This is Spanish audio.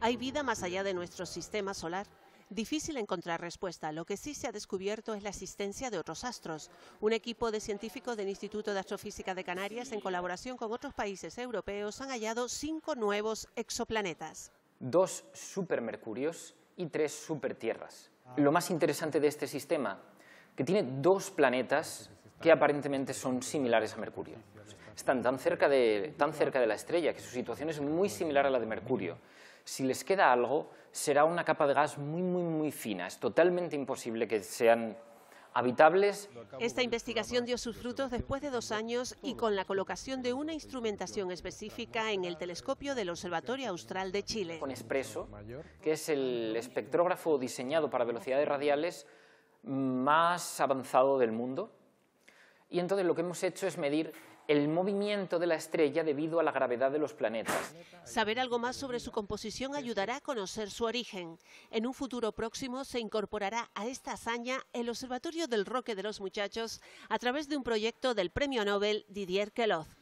¿Hay vida más allá de nuestro sistema solar? Difícil encontrar respuesta. Lo que sí se ha descubierto es la existencia de otros astros. Un equipo de científicos del Instituto de Astrofísica de Canarias, en colaboración con otros países europeos, han hallado cinco nuevos exoplanetas. Dos supermercurios y tres supertierras. Lo más interesante de este sistema, que tiene dos planetas que aparentemente son similares a Mercurio. Están tan tan cerca de la estrella que su situación es muy similar a la de Mercurio si les queda algo, será una capa de gas muy, muy, muy fina. Es totalmente imposible que sean habitables. Esta investigación dio sus frutos después de dos años y con la colocación de una instrumentación específica en el telescopio del Observatorio Austral de Chile. Con Espresso, que es el espectrógrafo diseñado para velocidades radiales más avanzado del mundo y entonces lo que hemos hecho es medir el movimiento de la estrella debido a la gravedad de los planetas. Saber algo más sobre su composición ayudará a conocer su origen. En un futuro próximo se incorporará a esta hazaña el Observatorio del Roque de los Muchachos a través de un proyecto del Premio Nobel Didier Queloz.